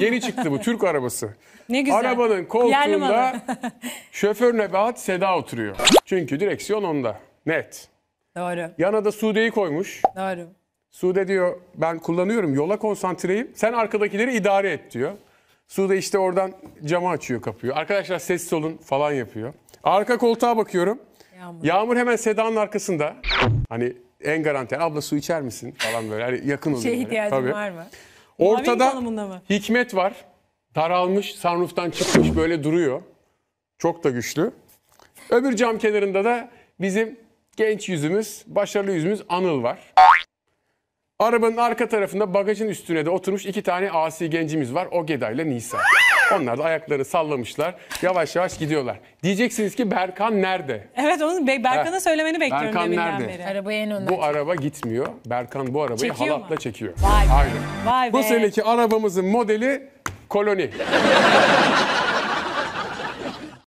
Yeni çıktı bu Türk arabası. Ne güzel. Arabanın koltuğunda şoför Nebahat Seda oturuyor. Çünkü direksiyon onda. Net. Doğru. Yana da Sude'yi koymuş. Doğru. Sude diyor ben kullanıyorum yola konsantreyim. Sen arkadakileri idare et diyor. Sude işte oradan cama açıyor kapıyor. Arkadaşlar sessiz olun falan yapıyor. Arka koltuğa bakıyorum. Yağmur, Yağmur hemen Seda'nın arkasında. Hani en garanti abla su içer misin falan böyle hani yakın oluyor. Şey ihtiyacın var mı? Ortada Hikmet var. Daralmış, sunroof'tan çıkmış böyle duruyor. Çok da güçlü. Öbür cam kenarında da bizim genç yüzümüz, başarılı yüzümüz Anıl var. Arabanın arka tarafında bagajın üstüne de oturmuş iki tane asi gencimiz var. o Geda ile Nisa. Onlar da ayakları sallamışlar. Yavaş yavaş gidiyorlar. Diyeceksiniz ki Berkan nerede? Evet onu Be- Berkan'a söylemeni bekliyorum Berkan nerede? beri. Arabayı en önden. Bu araba gitmiyor. Berkan bu arabayı Çekiyor halatla mu? çekiyor. Vay be. Aynen. Vay be. Bu seneki arabamızın modeli koloni.